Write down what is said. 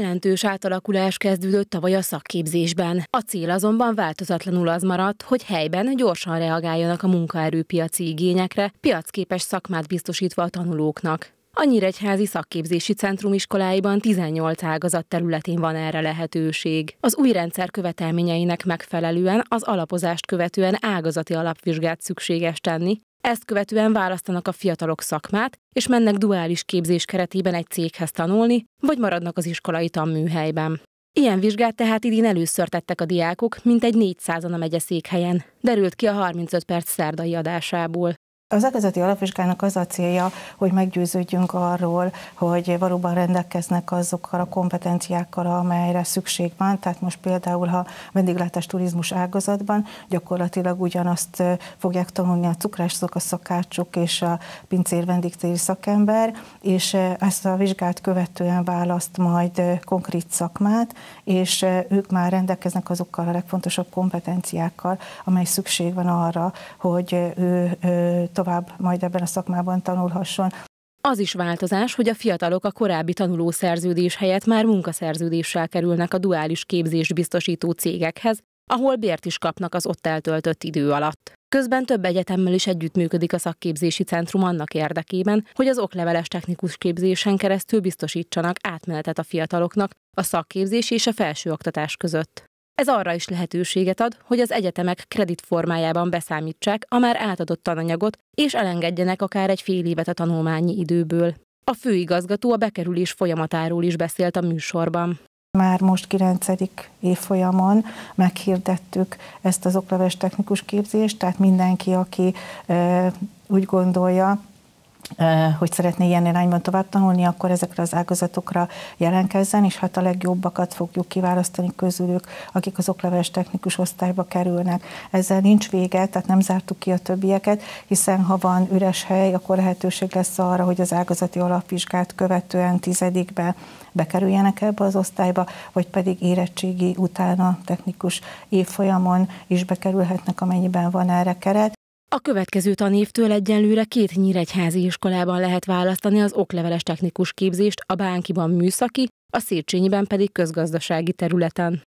Jelentős átalakulás kezdődött tavaly a szakképzésben. A cél azonban változatlanul az maradt, hogy helyben gyorsan reagáljanak a munkaerőpiaci igényekre, piacképes szakmát biztosítva a tanulóknak. A Nyíregyházi Szakképzési Centrum iskoláiban 18 ágazat területén van erre lehetőség. Az új rendszer követelményeinek megfelelően az alapozást követően ágazati alapvizsgát szükséges tenni, ezt követően választanak a fiatalok szakmát, és mennek duális képzés keretében egy céghez tanulni, vagy maradnak az iskolai tanműhelyben. Ilyen vizsgát tehát idén először tettek a diákok, mint egy 400-an a megyeszékhelyen, derült ki a 35 perc szerdai adásából. Az ágazati alapvizsgának az a célja, hogy meggyőződjünk arról, hogy valóban rendelkeznek azokkal a kompetenciákkal, amelyre szükség van. Tehát most például, ha vendéglátás turizmus ágazatban gyakorlatilag ugyanazt fogják tanulni a cukrászok, a szakácsok és a pincér vendégtéri szakember, és ezt a vizsgát követően választ majd konkrét szakmát, és ők már rendelkeznek azokkal a legfontosabb kompetenciákkal, amely szükség van arra, hogy ő, ő tovább majd ebben a szakmában tanulhasson. Az is változás, hogy a fiatalok a korábbi tanulószerződés helyett már munkaszerződéssel kerülnek a duális képzés biztosító cégekhez, ahol bért is kapnak az ott eltöltött idő alatt. Közben több egyetemmel is együttműködik a szakképzési centrum annak érdekében, hogy az okleveles technikus képzésen keresztül biztosítsanak átmenetet a fiataloknak a szakképzés és a felsőoktatás között. Ez arra is lehetőséget ad, hogy az egyetemek kreditformájában beszámítsák a már átadott tananyagot, és elengedjenek akár egy fél évet a tanulmányi időből. A főigazgató a bekerülés folyamatáról is beszélt a műsorban. Már most 9. évfolyamon meghirdettük ezt az okleves technikus képzést, tehát mindenki, aki úgy gondolja, hogy szeretné ilyen irányban tovább tanulni, akkor ezekre az ágazatokra jelentkezzen, és hát a legjobbakat fogjuk kiválasztani közülük, akik az okleves technikus osztályba kerülnek. Ezzel nincs vége, tehát nem zártuk ki a többieket, hiszen ha van üres hely, akkor lehetőség lesz arra, hogy az ágazati alapvizsgát követően tizedikbe bekerüljenek ebbe az osztályba, vagy pedig érettségi utána technikus évfolyamon is bekerülhetnek, amennyiben van erre keret. A következő tanévtől egyenlőre két nyíregyházi iskolában lehet választani az okleveles technikus képzést, a Bánkiban műszaki, a Széchenyiben pedig közgazdasági területen.